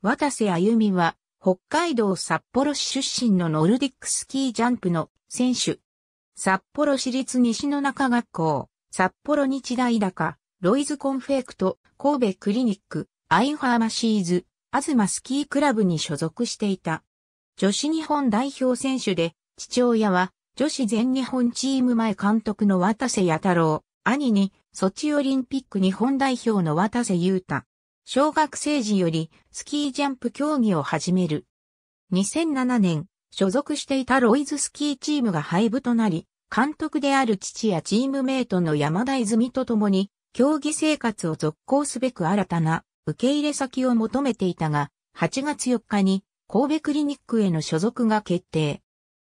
渡瀬あゆみは、北海道札幌市出身のノルディックスキージャンプの選手。札幌市立西の中学校、札幌日大高、ロイズコンフェクト、神戸クリニック、アイファーマシーズ、アズマスキークラブに所属していた。女子日本代表選手で、父親は女子全日本チーム前監督の渡瀬八太郎、兄にソチオリンピック日本代表の渡瀬優太、小学生時よりスキージャンプ競技を始める。2007年、所属していたロイズスキーチームが廃部となり、監督である父やチームメイトの山田泉と共に、競技生活を続行すべく新たな受け入れ先を求めていたが、8月4日に神戸クリニックへの所属が決定。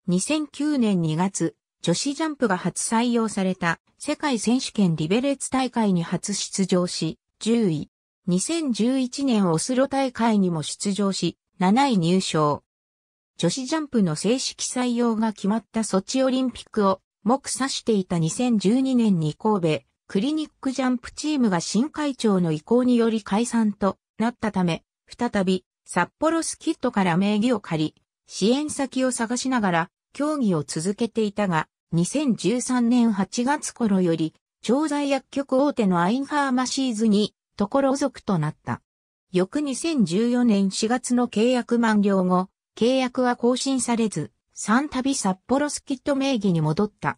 2009年2月、女子ジャンプが初採用された世界選手権リベレッツ大会に初出場し、10位。2011年オスロ大会にも出場し、7位入賞。女子ジャンプの正式採用が決まったソチオリンピックを目指していた2012年に神戸クリニックジャンプチームが新会長の意向により解散となったため、再び札幌スキットから名義を借り、支援先を探しながら競技を続けていたが、2013年8月頃より、調剤薬局大手のアインハーマシーズにところ属となった。翌2014年4月の契約満了後、契約は更新されず、三度札幌スキット名義に戻った。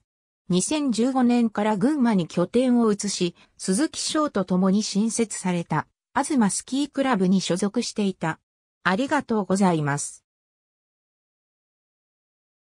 2015年から群馬に拠点を移し、鈴木翔と共に新設された、東スキークラブに所属していた。ありがとうございます。